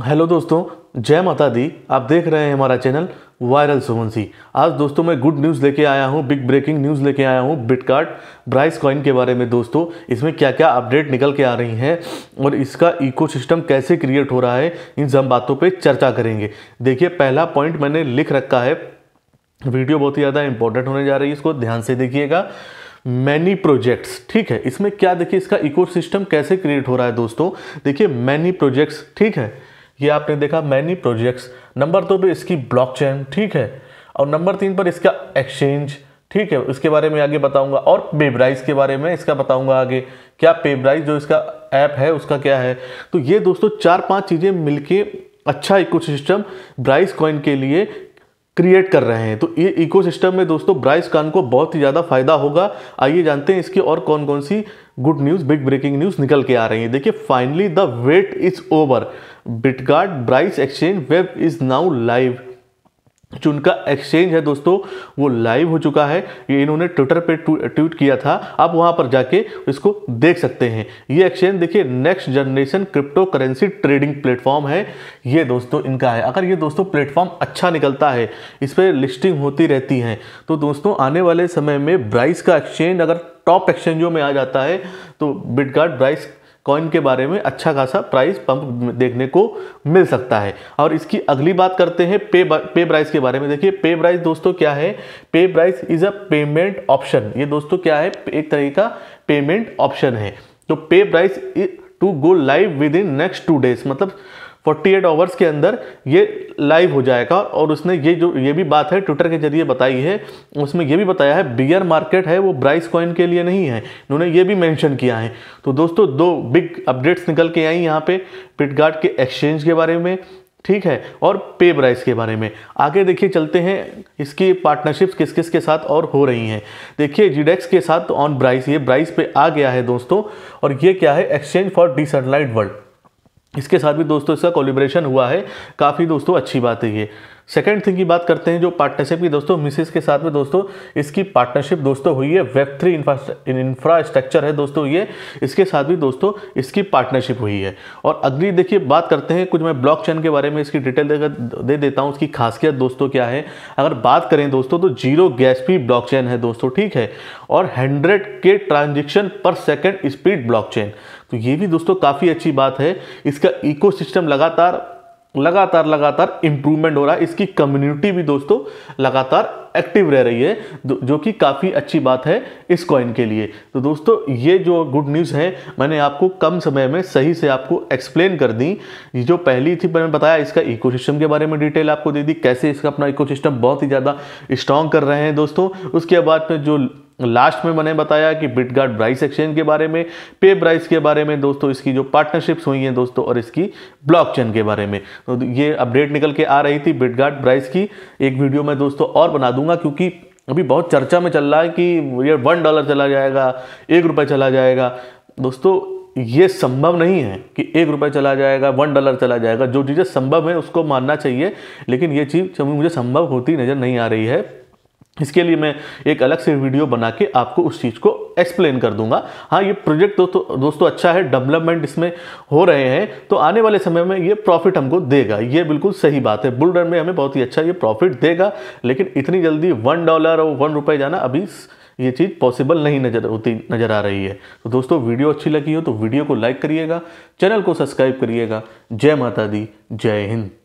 hello दोस्तों जय माता दी आप देख रहे हैं हमारा चैनल वायरल सुवंशी आज दोस्तों मैं गुड न्यूज़ लेके आया हूँ बिग ब्रेकिंग न्यूज़ लेके आया हूँ बिटकार्ट ब्राइस कॉइन के बारे में दोस्तों इसमें क्या क्या अपडेट निकल के आ रही हैं और इसका इकोसिस्टम कैसे क्रिएट हो रहा है इन सब बातों पर चर्चा करेंगे देखिए पहला पॉइंट मैंने लिख रखा है वीडियो बहुत ही ज़्यादा इंपॉर्टेंट होने जा रही है इसको ध्यान से देखिएगा मैनी प्रोजेक्ट्स ठीक है इसमें क्या देखिए इसका इकोसिस्टम कैसे क्रिएट हो रहा है दोस्तों देखिए मैनी प्रोजेक्ट्स ठीक है ये आपने देखा मैनी प्रोजेक्ट्स नंबर दो पे इसकी ब्लॉकचेन ठीक है और नंबर तीन पर इसका एक्सचेंज ठीक है इसके बारे में आगे बताऊंगा और पेबराइज के बारे में इसका बताऊंगा आगे क्या पेबराइज जो इसका ऐप है उसका क्या है तो ये दोस्तों चार पांच चीज़ें मिलके अच्छा इकोसिस्टम ब्राइस कॉइन के लिए क्रिएट कर रहे हैं तो ये इकोसिस्टम में दोस्तों ब्राइस कान को बहुत ही ज़्यादा फायदा होगा आइए जानते हैं इसकी और कौन कौन सी good news big breaking news निकल के आ रही है देखिए finally the wait is over Bitgard Brice exchange web is now live जो उनका एक्सचेंज है दोस्तों वो लाइव हो चुका है ये इन्होंने ट्विटर पे ट्वीट किया था आप वहाँ पर जाके इसको देख सकते हैं ये एक्सचेंज देखिए next generation cryptocurrency trading platform है ये दोस्तों इनका है अगर ये दोस्तों प्लेटफॉर्म अच्छा निकलता है इस पर लिस्टिंग होती रहती हैं तो दोस्तों आने वाले समय में ब्राइस का एक्सचेंज अगर टॉप एक्सचेंजों में आ जाता है तो बिटगार्ड ब्राइस कॉइन के बारे में अच्छा खासा प्राइस पंप देखने को मिल सकता है और इसकी अगली बात करते हैं पे पे प्राइस के बारे में देखिए पे प्राइस दोस्तों क्या है pay price is a payment option ये दोस्तों क्या है एक तरह का पेमेंट ऑप्शन है तो pay price to go live within next two days मतलब 48 आवर्स के अंदर ये लाइव हो जाएगा और उसने ये जो ये भी बात है ट्विटर के जरिए बताई है उसमें ये भी बताया है बियर मार्केट है वो ब्राइस कॉइन के लिए नहीं है उन्होंने ये भी मैंशन किया है तो दोस्तों दो बिग अपडेट्स निकल के आई यहाँ पे पिटगार्ड के एक्सचेंज के बारे में ठीक है और पे ब्राइस के बारे में आगे देखिए चलते हैं इसकी पार्टनरशिप्स किस किस के साथ और हो रही हैं देखिए जीडेक्स के साथ ऑन ब्राइस ये ब्राइस पे आ गया है दोस्तों और ये क्या है एक्सचेंज फॉर डिसटेलाइट वर्ल्ड इसके साथ भी दोस्तों इसका कोलिब्रेशन हुआ है काफ़ी दोस्तों अच्छी बात है ये सेकेंड थिंग की बात करते हैं जो पार्टनरशिप की दोस्तों मिसिस के साथ में दोस्तों इसकी पार्टनरशिप दोस्तों हुई है वेब थ्री इंफ्रास्ट्रक्चर है दोस्तों ये इसके साथ भी दोस्तों इसकी पार्टनरशिप हुई है और अगली देखिए बात करते हैं कुछ मैं ब्लॉक के बारे में इसकी डिटेल दे देता हूँ उसकी खासियत दोस्तों क्या है अगर बात करें दोस्तों तो जीरो गैस भी ब्लॉक है दोस्तों ठीक है और हंड्रेड के ट्रांजेक्शन पर सेकेंड स्पीड ब्लॉक तो ये भी दोस्तों काफ़ी अच्छी बात है इसका इको लगातार लगातार लगातार इम्प्रूवमेंट हो रहा है इसकी कम्युनिटी भी दोस्तों लगातार एक्टिव रह रही है जो कि काफ़ी अच्छी बात है इस कॉइन के लिए तो दोस्तों ये जो गुड न्यूज़ है मैंने आपको कम समय में सही से आपको एक्सप्लेन कर दी ये जो पहली थी मैंने बताया इसका इकोसिस्टम के बारे में डिटेल आपको दे दी कैसे इसका अपना इकोसिस्टम बहुत ही ज़्यादा स्ट्रांग कर रहे हैं दोस्तों उसके बाद में जो लास्ट में मैंने बताया कि बिटगार्ड ब्राइस एक्सचेंज के बारे में पे ब्राइस के बारे में दोस्तों इसकी जो पार्टनरशिप्स हुई हैं दोस्तों और इसकी ब्लॉकचेन के बारे में तो ये अपडेट निकल के आ रही थी बिटगार्ड ब्राइस की एक वीडियो मैं दोस्तों और बना दूंगा क्योंकि अभी बहुत चर्चा में चल रहा है कि ये वन डॉलर चला जाएगा एक रुपये चला जाएगा दोस्तों ये संभव नहीं है कि एक रुपये चला जाएगा वन डॉलर चला जाएगा जो चीज़ें संभव है उसको मानना चाहिए लेकिन ये चीज़ मुझे संभव होती नज़र नहीं आ रही है इसके लिए मैं एक अलग से वीडियो बना के आपको उस चीज़ को एक्सप्लेन कर दूंगा हाँ ये प्रोजेक्ट दो, तो दोस्तों अच्छा है डेवलपमेंट इसमें हो रहे हैं तो आने वाले समय में ये प्रॉफिट हमको देगा ये बिल्कुल सही बात है बुल रन में हमें बहुत ही अच्छा ये प्रॉफिट देगा लेकिन इतनी जल्दी वन डॉलर और वन रुपये जाना अभी ये चीज़ पॉसिबल नहीं नज़र होती नज़र आ रही है तो दोस्तों वीडियो अच्छी लगी हो तो वीडियो को लाइक करिएगा चैनल को सब्सक्राइब करिएगा जय माता दी जय हिंद